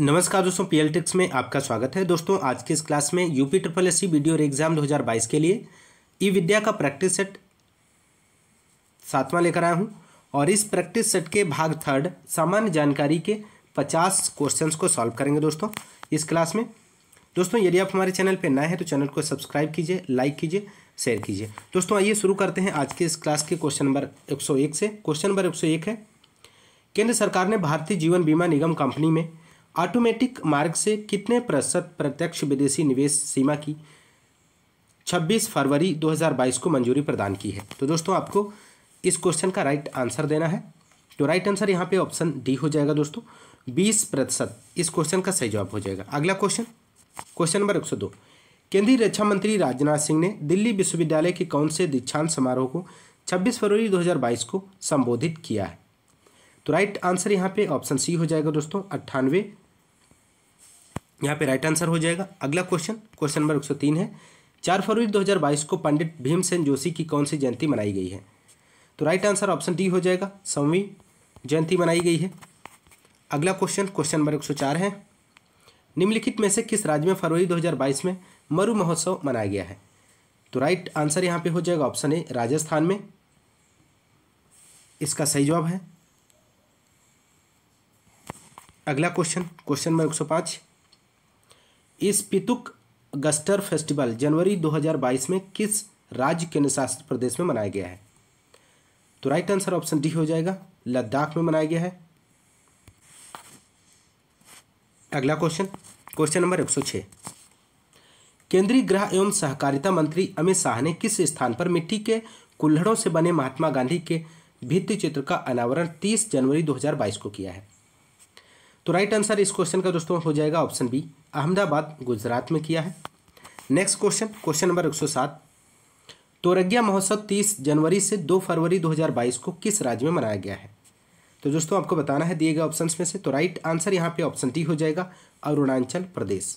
नमस्कार दोस्तों PL ticks में आपका स्वागत है दोस्तों आज की इस क्लास में यूपी ट्रिपल एससी वीडियो और एग्जाम 2022 के लिए ई विद्या का प्रैक्टिस सेट सातवां लेकर आया हूं और इस प्रैक्टिस सेट के भाग थर्ड सामान्य जानकारी के 50 क्वेश्चंस को सॉल्व करेंगे दोस्तों इस क्लास में दोस्तों यदि आप हमारे चैनल पर नए हैं तो चैनल को सब्सक्राइब कीजिए लाइक कीजिए शेयर कीजिए दोस्तों आइए शुरू करते हैं आज के इस क्लास के क्वेश्चन नंबर एक से क्वेश्चन नंबर एक है केंद्र सरकार ने भारतीय जीवन बीमा निगम कंपनी में ऑटोमेटिक मार्ग से कितने प्रतिशत प्रत्यक्ष विदेशी निवेश सीमा की 26 फरवरी 2022 को मंजूरी प्रदान की है तो दोस्तों आपको इस क्वेश्चन का राइट आंसर देना है तो राइट आंसर यहाँ पे ऑप्शन डी हो जाएगा दोस्तों 20 प्रतिशत इस क्वेश्चन का सही जवाब हो जाएगा अगला क्वेश्चन क्वेश्चन नंबर एक केंद्रीय रक्षा मंत्री राजनाथ सिंह ने दिल्ली विश्वविद्यालय के कौन से दीक्षांत समारोह को 26 फरवरी 2022 को संबोधित किया है तो राइट आंसर यहाँ पे ऑप्शन सी हो जाएगा दोस्तों अट्ठानवे यहाँ पे राइट आंसर हो जाएगा अगला क्वेश्चन क्वेश्चन नंबर 103 है चार फरवरी 2022 को पंडित भीमसेन जोशी की कौन सी जयंती मनाई गई है तो राइट आंसर ऑप्शन डी हो जाएगा सौवीं जयंती मनाई गई है अगला क्वेश्चन क्वेश्चन नंबर 104 है निम्नलिखित में से किस राज्य में फरवरी 2022 में मरु महोत्सव मनाया गया है तो राइट आंसर यहाँ पे हो जाएगा ऑप्शन ए राजस्थान में इसका सही जवाब है अगला क्वेश्चन क्वेश्चन नंबर 105 इस पितुक गस्टर फेस्टिवल जनवरी 2022 में किस राज्य केंद्र शासित प्रदेश में मनाया गया है तो राइट आंसर ऑप्शन डी हो जाएगा लद्दाख में मनाया गया है अगला क्वेश्चन क्वेश्चन नंबर 106 केंद्रीय गृह एवं सहकारिता मंत्री अमित शाह ने किस स्थान पर मिट्टी के कुल्हड़ों से बने महात्मा गांधी के भित्ति चित्र का अनावरण 30 जनवरी 2022 को किया है तो राइट आंसर इस क्वेश्चन का दोस्तों हो जाएगा ऑप्शन बी अहमदाबाद गुजरात में किया है next question question number 107 Torgya महोत्सव तीस जनवरी से 2 फरवरी 2022 को किस राज्य में मनाया गया है तो दोस्तों आपको बताना है दिए गए ऑप्शन में से तो राइट आंसर यहाँ पे ऑप्शन डी हो जाएगा अरुणाचल प्रदेश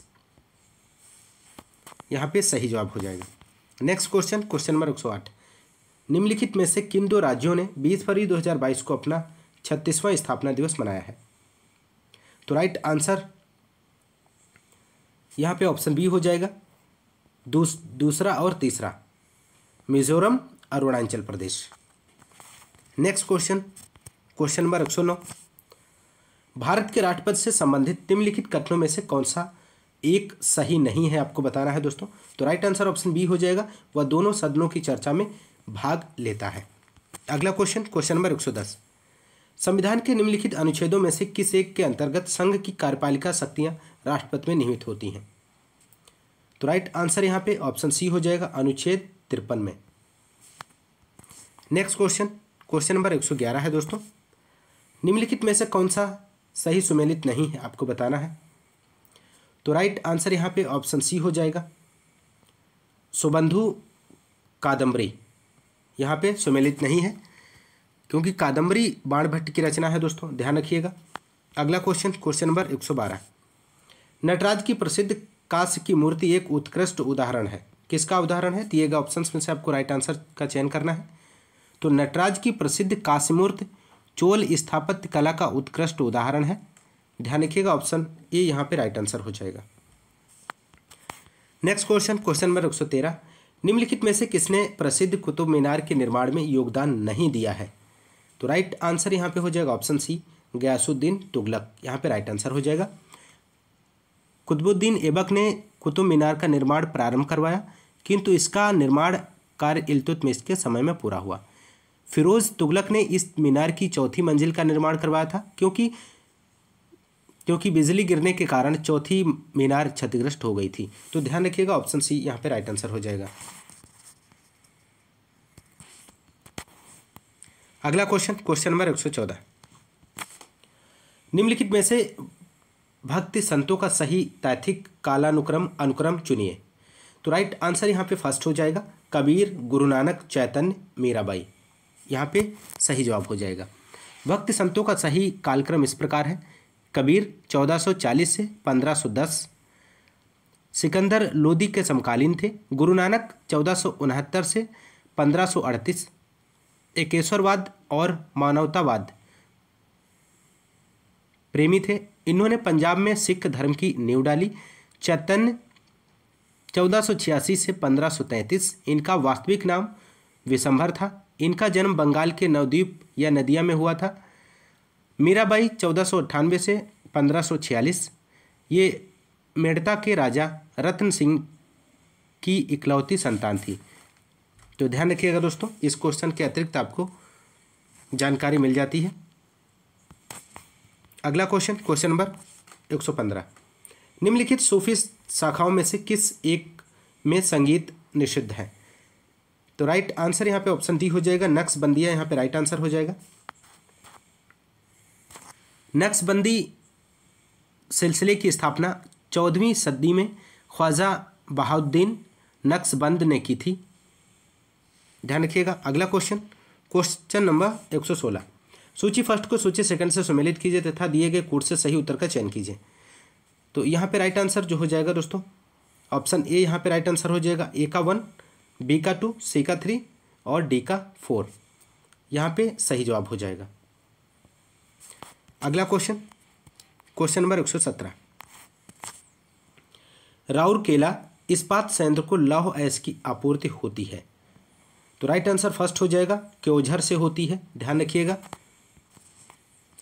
यहाँ पे सही जवाब हो जाएगा नेक्स्ट क्वेश्चन क्वेश्चन नंबर 108 निम्नलिखित में से किन दो राज्यों ने 20 फरवरी 2022 को अपना छत्तीसवां स्थापना दिवस मनाया है तो राइट आंसर यहाँ पे ऑप्शन बी हो जाएगा दूस, दूसरा और तीसरा Mizoram Arunachal Pradesh next question question number एक सौ नौ भारत के राष्ट्रपति से संबंधित निम्नलिखित कथनों में से कौन सा एक सही नहीं है आपको बताना है दोस्तों तो राइट आंसर ऑप्शन बी हो जाएगा वह दोनों सदनों की चर्चा में भाग लेता है अगला क्वेश्चन क्वेश्चन नंबर एक सौ दस संविधान के निम्नलिखित अनुच्छेदों में से किस एक के अंतर्गत संघ की कार्यपालिका शक्तियां राष्ट्रपति में निहित होती हैं तो राइट आंसर यहां पे ऑप्शन सी हो जाएगा अनुच्छेद तिरपन में नेक्स्ट क्वेश्चन क्वेश्चन नंबर 111 है दोस्तों निम्नलिखित में से कौन सा सही सुमेलित नहीं है आपको बताना है तो राइट आंसर यहाँ पे ऑप्शन सी हो जाएगा सुबंधु कादम्बरी यहाँ पे सुमेलित नहीं है क्योंकि कादम्बरी बाणभट्ट की रचना है दोस्तों ध्यान रखिएगा अगला क्वेश्चन क्वेश्चन नंबर 112 नटराज की प्रसिद्ध काश की मूर्ति एक उत्कृष्ट उदाहरण है किसका उदाहरण है दिएगा ऑप्शन में से आपको राइट आंसर का चयन करना है तो नटराज की प्रसिद्ध काश्यमूर्त चोल स्थापत्य कला का उत्कृष्ट उदाहरण है ध्यान रखिएगा ऑप्शन ए यहाँ पे राइट आंसर हो जाएगा नेक्स्ट क्वेश्चन क्वेश्चन नंबर एक निम्नलिखित में से किसने प्रसिद्ध कुतुब मीनार के निर्माण में योगदान नहीं दिया है तो राइट आंसर यहाँ पे हो जाएगा ऑप्शन सी गयासुद्दीन तुगलक यहाँ पे राइट आंसर हो जाएगा कुतुबुद्दीन ऐबक ने कुतुब मीनार का निर्माण प्रारंभ करवाया किंतु इसका निर्माण कार्य इलतुतमिश के समय में पूरा हुआ फिरोज़ तुगलक ने इस मीनार की चौथी मंजिल का निर्माण करवाया था क्योंकि क्योंकि बिजली गिरने के कारण चौथी मीनार क्षतिग्रस्त हो गई थी तो ध्यान रखिएगा ऑप्शन सी यहाँ पे राइट आंसर हो जाएगा अगला क्वेश्चन क्वेश्चन नंबर एक सौ चौदह निम्नलिखित में से भक्ति संतों का सही तैथिक कालानुक्रम अनुक्रम चुनिए तो राइट आंसर यहाँ पे फर्स्ट हो जाएगा कबीर गुरु नानक चैतन्य मीराबाई यहाँ पे सही जवाब हो जाएगा भक्ति संतों का सही कालक्रम इस प्रकार है कबीर 1440 से 1510 सिकंदर लोदी के समकालीन थे गुरु नानक चौदह से 1538 एकेश्वरवाद और मानवतावाद प्रेमी थे इन्होंने पंजाब में सिख धर्म की नींव डाली चैतन्य चौदह से 1533 इनका वास्तविक नाम विशंभर था इनका जन्म बंगाल के नवद्वीप या नदिया में हुआ था मीराबाई चौदह से 1546 ये मेड़ता के राजा रतन सिंह की इकलौती संतान थी तो ध्यान रखिएगा दोस्तों इस क्वेश्चन के अतिरिक्त आपको जानकारी मिल जाती है अगला क्वेश्चन क्वेश्चन नंबर 115 निम्नलिखित सूफी शाखाओं में से किस एक में संगीत निषिद्ध है तो राइट आंसर यहाँ पे ऑप्शन डी हो जाएगा बंदिया यहाँ पे राइट आंसर हो जाएगा नक्सबंदी सिलसिले की स्थापना चौदहवीं सदी में ख्वाजा बहाउद्दीन नक्सबंद ने की थी ध्यान रखिएगा अगला क्वेश्चन क्वेश्चन नंबर 116 सूची फर्स्ट को सूची सेकंड से सम्मिलित कीजिए तथा दिए गए कोर्स से सही उत्तर का चयन कीजिए तो यहाँ पे राइट आंसर जो हो जाएगा दोस्तों ऑप्शन ए यहाँ पे राइट आंसर हो जाएगा ए का वन बी का टू सी का थ्री और डी का फोर यहाँ पे सही जवाब हो जाएगा अगला क्वेश्चन क्वेश्चन नंबर एक सौ सत्रह केला इस्पात संयंत्र को लौह ऐस की आपूर्ति होती है तो राइट आंसर फर्स्ट हो जाएगा कि ओझर से होती है ध्यान रखिएगा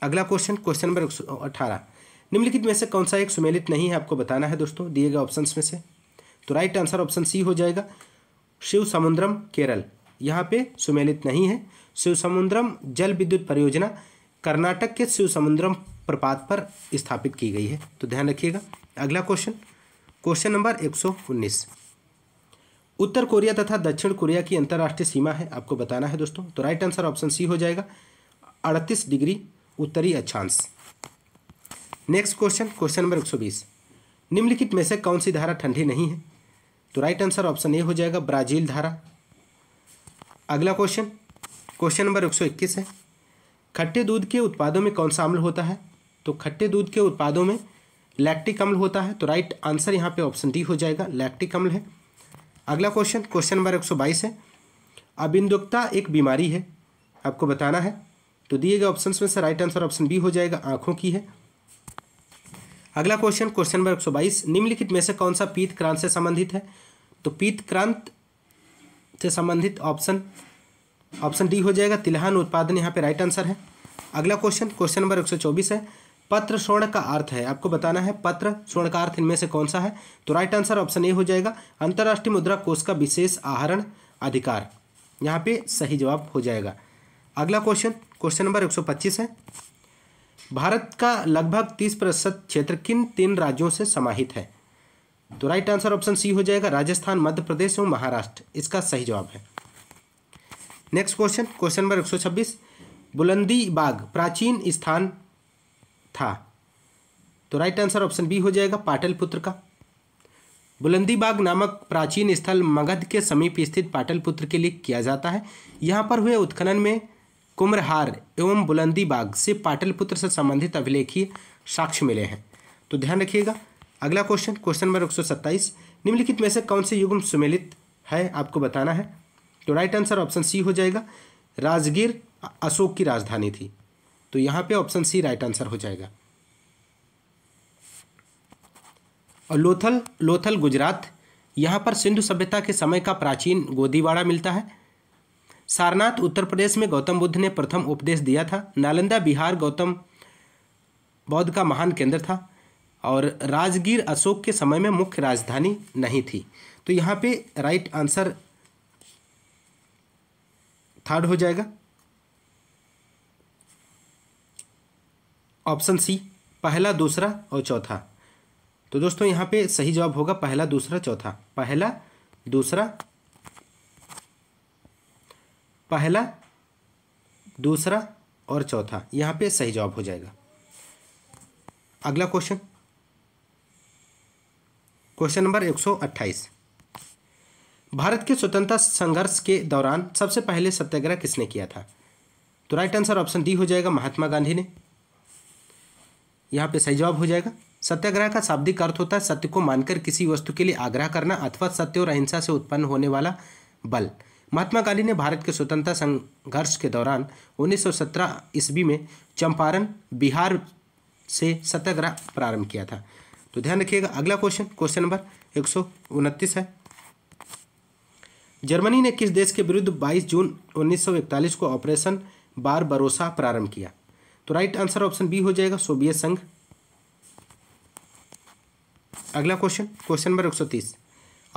अगला क्वेश्चन क्वेश्चन नंबर अठारह निम्नलिखित में से कौन सा एक सुमेलित नहीं है आपको बताना है दोस्तों दिए गए ऑप्शन में से तो राइट आंसर ऑप्शन सी हो जाएगा शिव समुद्रम केरल यहाँ पे सुमेलित नहीं है शिव समुद्रम जल विद्युत परियोजना कर्नाटक के शिव समुद्रम प्रपात पर स्थापित की गई है तो ध्यान रखिएगा अगला क्वेश्चन क्वेश्चन नंबर एक सौ उन्नीस उत्तर कोरिया तथा दक्षिण कोरिया की अंतर्राष्ट्रीय सीमा है आपको बताना है दोस्तों तो राइट आंसर ऑप्शन सी हो जाएगा अड़तीस डिग्री उत्तरी अक्षांश नेक्स्ट क्वेश्चन क्वेश्चन नंबर 120 निम्नलिखित में से कौन सी धारा ठंडी नहीं है तो राइट आंसर ऑप्शन ए हो जाएगा ब्राजील धारा अगला क्वेश्चन क्वेश्चन नंबर 121 है खट्टे दूध के उत्पादों में कौन सा अम्ल होता है तो खट्टे दूध के उत्पादों में लैक्टिक अम्ल होता है तो राइट आंसर यहाँ पे ऑप्शन डी हो जाएगा लैक्टिक अम्ल है अगला क्वेश्चन क्वेश्चन नंबर एक है अबिंदुकता एक बीमारी है आपको बताना है तो दिए गए ऑप्शन में से राइट आंसर ऑप्शन बी हो जाएगा आंखों की है अगला क्वेश्चन क्वेश्चन नंबर एक निम्नलिखित में से कौन सा पीत क्रांत से संबंधित है तो पीत क्रांत से संबंधित ऑप्शन ऑप्शन डी हो जाएगा तिलहन उत्पादन यहाँ पे राइट आंसर है अगला क्वेश्चन क्वेश्चन नंबर एक है पत्र स्वर्ण का अर्थ है आपको बताना है पत्र स्वर्ण का अर्थ इनमें से कौन सा है तो राइट आंसर ऑप्शन ए हो जाएगा अंतर्राष्ट्रीय मुद्रा कोष का विशेष आहरण अधिकार यहाँ पे सही जवाब हो जाएगा अगला क्वेश्चन क्वेश्चन नंबर 125 है भारत का लगभग 30 प्रतिशत क्षेत्र किन तीन राज्यों से समाहित है तो राइट आंसर ऑप्शन सी हो जाएगा राजस्थान मध्य प्रदेश एवं महाराष्ट्र इसका सही जवाब है नेक्स्ट क्वेश्चन क्वेश्चन नंबर 126 बुलंदी बाग प्राचीन स्थान था तो राइट आंसर ऑप्शन बी हो जाएगा पाटलपुत्र का बुलंदीबाग नामक प्राचीन स्थल मगध के समीप स्थित पाटलपुत्र के लिए किया जाता है यहाँ पर हुए उत्खनन में कुम्रहार एवं बुलंदीबाग से पाटलपुत्र से संबंधित अभिलेखीय साक्ष्य मिले हैं तो ध्यान रखिएगा अगला क्वेश्चन क्वेश्चन नंबर एक निम्नलिखित में से कौन से युगम सुमेलित है आपको बताना है तो राइट आंसर ऑप्शन सी हो जाएगा राजगीर अशोक की राजधानी थी तो यहाँ पे ऑप्शन सी राइट आंसर हो जाएगा और लोथल लोथल गुजरात यहाँ पर सिंधु सभ्यता के समय का प्राचीन गोदीवाड़ा मिलता है सारनाथ उत्तर प्रदेश में गौतम बुद्ध ने प्रथम उपदेश दिया था नालंदा बिहार गौतम बौद्ध का महान केंद्र था और राजगीर अशोक के समय में मुख्य राजधानी नहीं थी तो यहाँ पे राइट आंसर थर्ड हो जाएगा ऑप्शन सी पहला दूसरा और चौथा तो दोस्तों यहाँ पे सही जवाब होगा पहला दूसरा चौथा पहला दूसरा पहला दूसरा और चौथा यहाँ पे सही जवाब हो जाएगा अगला क्वेश्चन क्वेश्चन नंबर 128 भारत के स्वतंत्रता संघर्ष के दौरान सबसे पहले सत्याग्रह किसने किया था तो राइट आंसर ऑप्शन डी हो जाएगा महात्मा गांधी ने यहाँ पे सही जवाब हो जाएगा सत्याग्रह का शाब्दिक अर्थ होता है सत्य को मानकर किसी वस्तु के लिए आग्रह करना अथवा सत्य और अहिंसा से उत्पन्न होने वाला बल महात्मा गांधी ने भारत के स्वतंत्रता संघर्ष के दौरान 1917 ईस्वी में चंपारण बिहार से सत्याग्रह प्रारंभ किया था तो ध्यान रखिएगा अगला क्वेश्चन क्वेश्चन नंबर एक है जर्मनी ने किस देश के विरुद्ध 22 जून 1941 को ऑपरेशन बार बरोसा प्रारंभ किया तो राइट आंसर ऑप्शन बी हो जाएगा सोवियत संघ अगला क्वेश्चन क्वेश्चन नंबर एक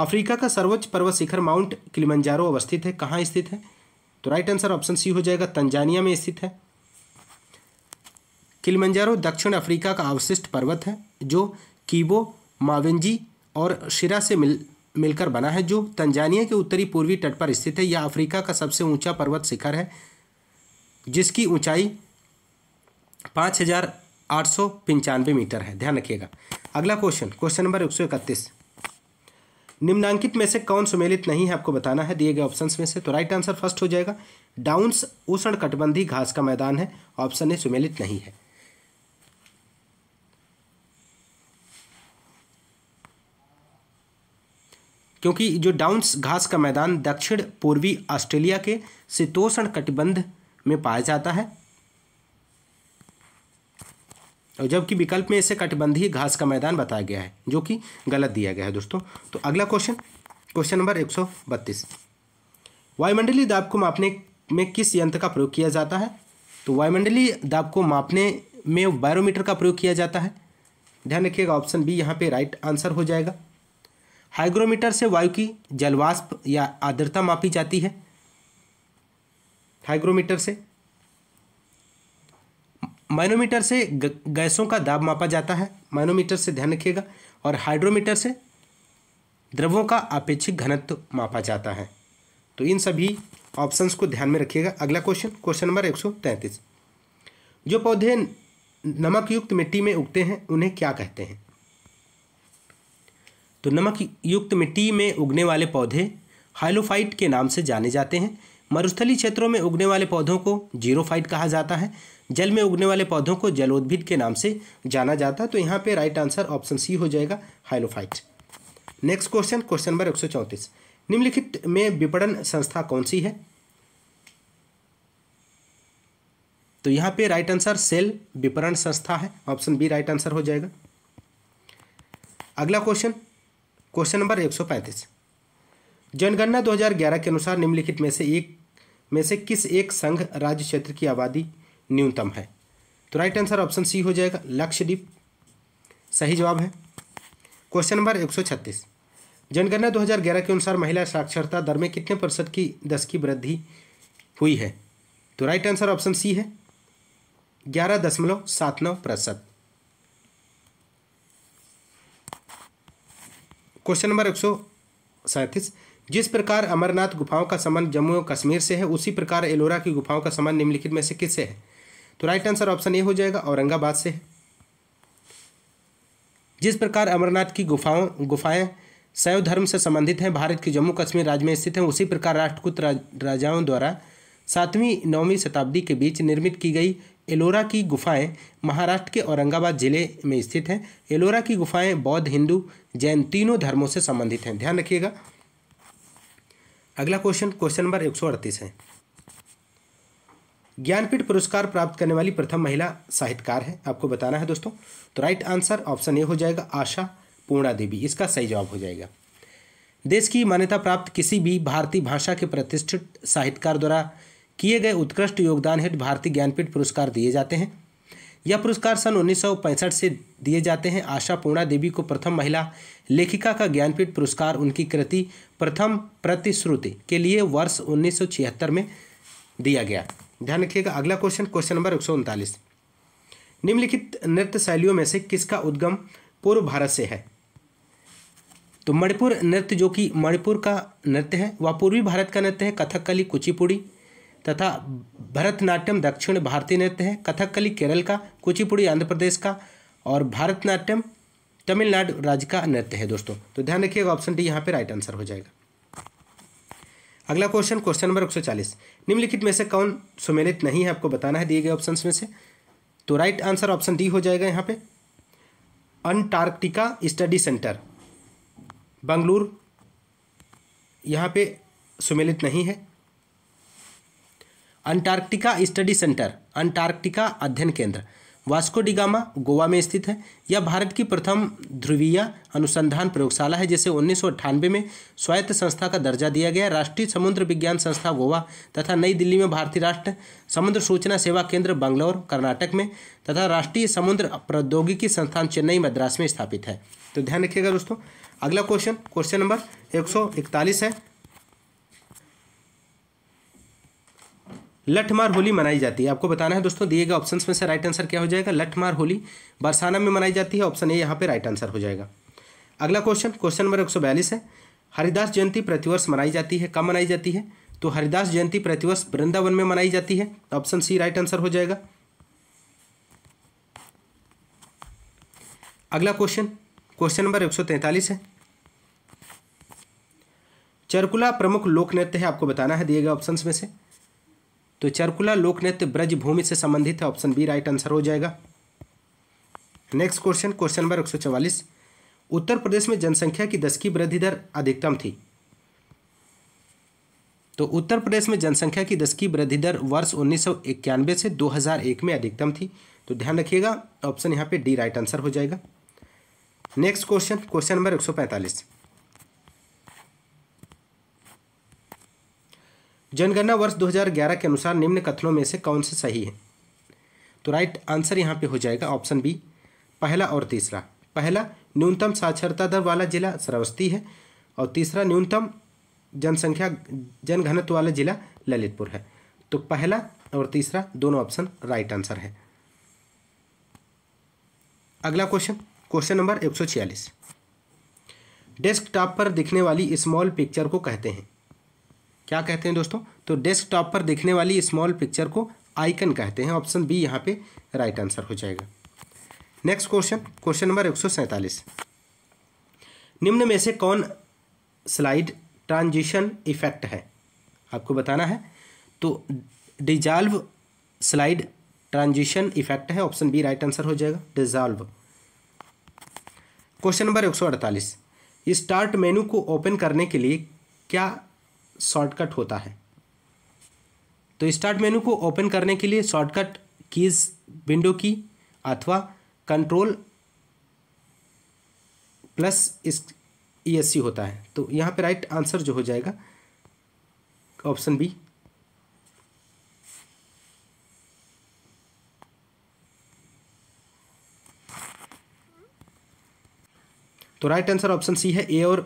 अफ्रीका का सर्वोच्च पर्वत शिखर माउंट किलिमंजारो अवस्थित है कहाँ स्थित है तो राइट आंसर ऑप्शन सी हो जाएगा तंजानिया में स्थित है किलिमंजारो दक्षिण अफ्रीका का अवशिष्ट पर्वत है जो कीबो मावेंजी और शिरा से मिल मिलकर बना है जो तंजानिया के उत्तरी पूर्वी तट पर स्थित है यह अफ्रीका का सबसे ऊंचा पर्वत शिखर है जिसकी ऊंचाई पाँच हज़ार आठ सौ पंचानवे मीटर है ध्यान रखिएगा अगला क्वेश्चन क्वेश्चन नंबर एक सौ इकतीस निम्नांकित में से कौन सुमेलित नहीं है आपको बताना है दिए गए ऑप्शन में से तो राइट आंसर फर्स्ट हो जाएगा डाउन्स उष्ण कटबंधी घास का मैदान है ऑप्शन ए सुमेलित नहीं है क्योंकि जो डाउन्स घास का मैदान दक्षिण पूर्वी ऑस्ट्रेलिया के शीतोषण कटिबंध में पाया जाता है और जबकि विकल्प में इसे कटबंधी घास का मैदान बताया गया है जो कि गलत दिया गया है दोस्तों तो अगला क्वेश्चन क्वेश्चन नंबर एक सौ बत्तीस वायुमंडलीय दाब को मापने में किस यंत्र का प्रयोग किया जाता है तो वायुमंडलीय दाब को मापने में बायरोमीटर का प्रयोग किया जाता है ध्यान रखिएगा ऑप्शन बी यहाँ पे राइट आंसर हो जाएगा हाइग्रोमीटर से वायु की जलवाष्प या आर्द्रता मापी जाती है हाइग्रोमीटर से माइनोमीटर से गैसों का दाब मापा जाता है माइनोमीटर से ध्यान रखिएगा और हाइड्रोमीटर से द्रवों का अपेक्षिक घनत्व मापा जाता है तो इन सभी ऑप्शंस को ध्यान में रखिएगा अगला क्वेश्चन क्वेश्चन नंबर एक जो पौधे नमक युक्त मिट्टी में उगते हैं उन्हें क्या कहते हैं तो नमक युक्त मिट्टी में उगने वाले पौधे हाइलोफाइट के नाम से जाने जाते हैं मरुस्थली क्षेत्रों में उगने वाले पौधों को जीरोफाइट कहा जाता है जल में उगने वाले पौधों को जलोद्भिद के नाम से जाना जाता तो यहाँ पे राइट आंसर ऑप्शन सी हो जाएगा halophyte next question question number एक निम्नलिखित में विपणन संस्था कौन सी है तो यहाँ पे राइट आंसर सेल विपणन संस्था है ऑप्शन बी राइट आंसर हो जाएगा अगला क्वेश्चन क्वेश्चन नंबर एक जनगणना 2011 के अनुसार निम्नलिखित में से एक में से किस एक संघ राज्य क्षेत्र की आबादी न्यूनतम है तो राइट आंसर ऑप्शन सी हो जाएगा लक्षद्वीप सही जवाब है क्वेश्चन नंबर एक सौ छत्तीस जनगणना 2011 के अनुसार महिला साक्षरता दर में कितने प्रतिशत की दस की वृद्धि हुई है तो राइट आंसर ऑप्शन सी है ग्यारह दशमलव सात नौ प्रतिशत क्वेश्चन नंबर एक सौ सैंतीस जिस प्रकार अमरनाथ गुफाओं का संबंध जम्मू और कश्मीर से है उसी प्रकार एलोरा की गुफाओं का संबंध निम्नलिखित में से किससे है तो राइट आंसर ऑप्शन ए हो जाएगा औरंगाबाद से जिस प्रकार अमरनाथ की गुफाओं गुफाएं शैव धर्म से संबंधित हैं भारत के जम्मू कश्मीर राज्य में स्थित हैं उसी प्रकार राष्ट्रकूत राज, राजाओं द्वारा सातवीं नौवीं शताब्दी के बीच निर्मित की गई एलोरा की गुफाएं महाराष्ट्र के औरंगाबाद जिले में स्थित हैं एलोरा की गुफाएं बौद्ध हिंदू जैन तीनों धर्मों से संबंधित हैं ध्यान रखिएगा अगला क्वेश्चन क्वेश्चन नंबर एक है ज्ञानपीठ पुरस्कार प्राप्त करने वाली प्रथम महिला साहित्यकार है आपको बताना है दोस्तों तो राइट आंसर ऑप्शन ए हो जाएगा आशा पूर्णा देवी इसका सही जवाब हो जाएगा देश की मान्यता प्राप्त किसी भी भारतीय भाषा के प्रतिष्ठित साहित्यकार द्वारा किए गए उत्कृष्ट योगदान हेतु भारतीय ज्ञानपीठ पुरस्कार दिए जाते हैं यह पुरस्कार सन उन्नीस से दिए जाते हैं आशा पूर्णा देवी को प्रथम महिला लेखिका का ज्ञानपीठ पुरस्कार उनकी कृति प्रथम प्रतिश्रुति के लिए वर्ष उन्नीस में दिया गया ध्यान रखिएगा अगला क्वेश्चन क्वेश्चन नंबर एक निम्नलिखित नृत्य शैलियों में से किसका उद्गम पूर्व भारत से है तो मणिपुर नृत्य जो कि मणिपुर का नृत्य है वह पूर्वी भारत का नृत्य है कथकली कुचिपुड़ी तथा भरतनाट्यम दक्षिण भारतीय नृत्य है कथकली केरल का कुचिपुड़ी आंध्र प्रदेश का और भरतनाट्यम तमिलनाडु राज्य का नृत्य है दोस्तों तो ध्यान रखिएगा ऑप्शन डी यहाँ पे राइट आंसर हो जाएगा अगला क्वेश्चन क्वेश्चन नंबर 140 निम्नलिखित में से कौन सुमेलित नहीं है आपको बताना है दिए गए ऑप्शन में से तो राइट आंसर ऑप्शन डी हो जाएगा यहाँ पे अंटार्कटिका स्टडी सेंटर बंगलुरु यहाँ पे सुमेलित नहीं है अंटार्कटिका स्टडी सेंटर अंटार्कटिका अध्ययन केंद्र वास्को डिगामा गोवा में स्थित है यह भारत की प्रथम ध्रुवीय अनुसंधान प्रयोगशाला है जिसे उन्नीस में स्वायत्त संस्था का दर्जा दिया गया राष्ट्रीय समुद्र विज्ञान संस्था गोवा तथा नई दिल्ली में भारतीय राष्ट्र समुद्र सूचना सेवा केंद्र बंगलौर कर्नाटक में तथा राष्ट्रीय समुद्र प्रौद्योगिकी संस्थान चेन्नई मद्रास में स्थापित है तो ध्यान रखिएगा दोस्तों अगला क्वेश्चन क्वेश्चन नंबर एक है लठमार होली मनाई जाती है आपको बताना है दोस्तों दिए गए ऑप्शन में से राइट आंसर क्या हो जाएगा लठमार होली बरसाना में मनाई जाती है ऑप्शन ए यहाँ पे राइट आंसर हो जाएगा अगला क्वेश्चन क्वेश्चन नंबर एक है हरिदास जयंती प्रतिवर्ष मनाई जाती है कब मनाई जाती है तो हरिदास जयंती प्रतिवर्ष वृंदावन में मनाई जाती है ऑप्शन सी राइट आंसर हो जाएगा अगला क्वेश्चन क्वेश्चन नंबर एक है चरकुला प्रमुख लोक नृत्य है आपको बताना है दिए गए ऑप्शंस में से तो चरकुला लोक नृत्य ब्रजभूमि से संबंधित है ऑप्शन बी राइट आंसर हो जाएगा नेक्स्ट क्वेश्चन क्वेश्चन नंबर एक उत्तर प्रदेश में जनसंख्या की दस की वृद्धि दर अधिकतम थी तो उत्तर प्रदेश में जनसंख्या की दस की वृद्धि दर वर्ष उन्नीस से 2001 में अधिकतम थी तो ध्यान रखिएगा ऑप्शन यहां पे डी राइट आंसर हो जाएगा नेक्स्ट क्वेश्चन क्वेश्चन नंबर जनगणना वर्ष 2011 के अनुसार निम्न कथनों में से कौन से सही है तो राइट आंसर यहाँ पे हो जाएगा ऑप्शन बी पहला और तीसरा पहला न्यूनतम साक्षरता दर वाला जिला श्रावस्ती है और तीसरा न्यूनतम जनसंख्या जनघनत्व वाला जिला ललितपुर है तो पहला और तीसरा दोनों ऑप्शन राइट आंसर है अगला क्वेश्चन क्वेश्चन नंबर एक डेस्कटॉप पर दिखने वाली स्मॉल पिक्चर को कहते हैं क्या कहते हैं दोस्तों तो डेस्कटॉप पर दिखने वाली स्मॉल पिक्चर को आइकन कहते हैं ऑप्शन बी यहाँ पे राइट आंसर हो जाएगा नेक्स्ट क्वेश्चन क्वेश्चन नंबर एक निम्न में से कौन स्लाइड ट्रांजिशन इफेक्ट है आपको बताना है तो डिजाल्व स्लाइड ट्रांजिशन इफेक्ट है ऑप्शन बी राइट आंसर हो जाएगा डिजॉल्व क्वेश्चन नंबर अड़तालीस स्टार्ट मेनू को ओपन करने के लिए क्या शॉर्टकट होता है तो स्टार्ट मेनू को ओपन करने के लिए शॉर्टकट कीज विंडो की अथवा कंट्रोल प्लस इस ई एस सी होता है तो यहाँ पे राइट आंसर जो हो जाएगा ऑप्शन बी तो राइट आंसर ऑप्शन सी है ए और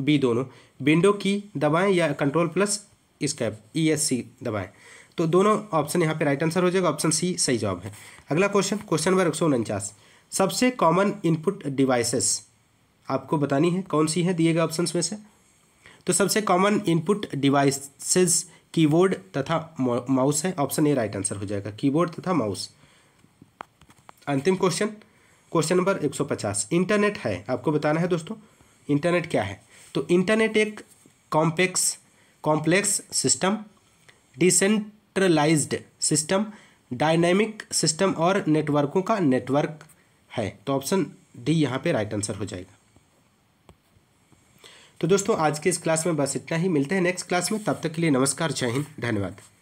बी दोनों विंडो की दबाएं या control plus escape E S C दबाएँ तो दोनों ऑप्शन यहाँ पे राइट आंसर हो जाएगा ऑप्शन सी सही जवाब है अगला क्वेश्चन क्वेश्चन नंबर एक सौ उनचास सबसे कॉमन इनपुट डिवाइसेस आपको बतानी है कौन सी है दिए गए ऑप्शन में से तो सबसे कॉमन इनपुट डिवाइसेस कीबोर्ड तथा माउस है ऑप्शन ए राइट आंसर हो जाएगा कीबोर्ड तथा माउस अंतिम क्वेश्चन क्वेश्चन नंबर 150 इंटरनेट है आपको बताना है दोस्तों इंटरनेट क्या है तो इंटरनेट एक complex complex system decentralized system dynamic system और नेटवर्कों का नेटवर्क है तो ऑप्शन डी यहाँ पे राइट आंसर हो जाएगा तो दोस्तों आज के इस क्लास में बस इतना ही मिलते हैं नेक्स्ट क्लास में तब तक के लिए नमस्कार जय हिंद धन्यवाद